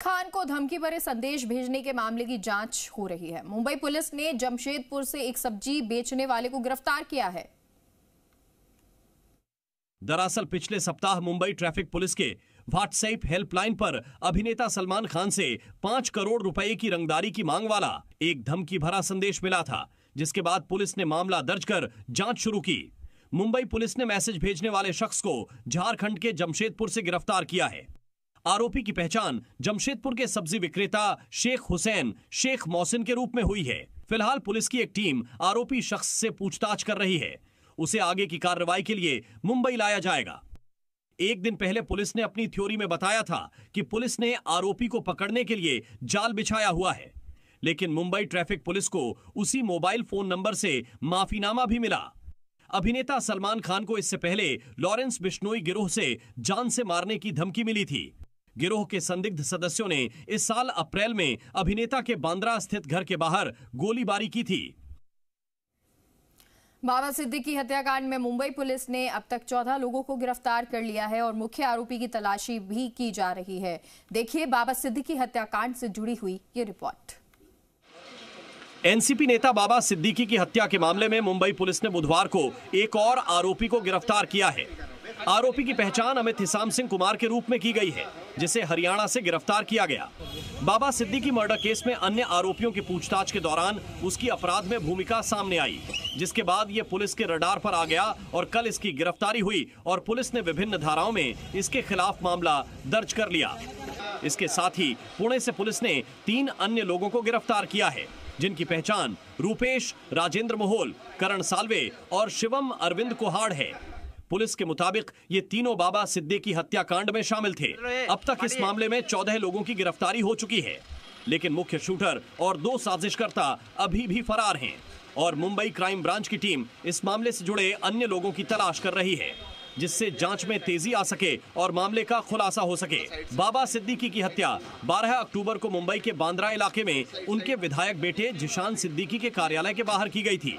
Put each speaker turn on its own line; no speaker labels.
खान को धमकी भरे संदेश भेजने के मामले की जांच हो रही है मुंबई पुलिस ने जमशेदपुर से एक सब्जी बेचने वाले को गिरफ्तार किया है
दरअसल पिछले सप्ताह मुंबई ट्रैफिक पुलिस के व्हाट्सएप हेल्पलाइन पर अभिनेता सलमान खान से पांच करोड़ रुपए की रंगदारी की मांग वाला एक धमकी भरा संदेश मिला था जिसके बाद पुलिस ने मामला दर्ज कर जांच शुरू की मुंबई पुलिस ने मैसेज भेजने वाले शख्स को झारखंड के जमशेदपुर से गिरफ्तार किया है आरोपी की पहचान जमशेदपुर के सब्जी विक्रेता शेख हुसैन शेख मोहसिन के रूप में हुई है फिलहाल पुलिस की एक टीम आरोपी शख्स से पूछताछ कर रही है उसे आगे की कार्रवाई के लिए मुंबई लाया जाएगा एक दिन पहले पुलिस ने अपनी थ्योरी में बताया था कि पुलिस ने आरोपी को पकड़ने के लिए जाल बिछाया हुआ है लेकिन मुंबई ट्रैफिक पुलिस को उसी मोबाइल फोन नंबर से माफीनामा भी मिला अभिनेता सलमान खान को इससे पहले लॉरेंस बिश्नोई गिरोह से जान से मारने की धमकी मिली थी गिरोह के संदिग्ध सदस्यों ने इस साल अप्रैल में अभिनेता के बांद्रा स्थित घर के बाहर गोलीबारी की थी
बाबा सिद्दीकी हत्याकांड में मुंबई पुलिस ने अब तक 14 लोगों को गिरफ्तार कर लिया है और मुख्य आरोपी की तलाशी भी की जा रही है देखिए बाबा सिद्दीकी हत्याकांड से जुड़ी हुई ये रिपोर्ट
एनसीपी नेता बाबा सिद्दीकी की हत्या के मामले में मुंबई पुलिस ने बुधवार को एक और आरोपी को गिरफ्तार किया है आरोपी की पहचान अमित हिसाम सिंह कुमार के रूप में की गई है जिसे हरियाणा से गिरफ्तार किया गया बाबा सिद्दीकी मर्डर केस में अन्य आरोपियों की पूछताछ के दौरान उसकी अपराध में भूमिका सामने आई जिसके बाद ये पुलिस के रडार पर आ गया और कल इसकी गिरफ्तारी हुई और पुलिस ने विभिन्न धाराओं में इसके खिलाफ मामला दर्ज कर लिया इसके साथ ही पुणे से पुलिस ने तीन अन्य लोगों को गिरफ्तार किया है जिनकी पहचान रूपेश राजेंद्र मोहोल करण सालवे और शिवम अरविंद कोहाड़ है पुलिस के मुताबिक ये तीनों बाबा सिद्दीकी हत्याकांड में शामिल थे अब तक इस मामले में चौदह लोगों की गिरफ्तारी हो चुकी है लेकिन मुख्य शूटर और दो साजिशकर्ता अभी भी फरार हैं और मुंबई क्राइम ब्रांच की टीम इस मामले से जुड़े अन्य लोगों की तलाश कर रही है जिससे जांच में तेजी आ सके और मामले का खुलासा हो सके बाबा सिद्दीकी की हत्या 12 अक्टूबर को मुंबई के बांद्रा इलाके में उनके विधायक बेटे जिशान सिद्दीकी के कार्यालय के बाहर की गई थी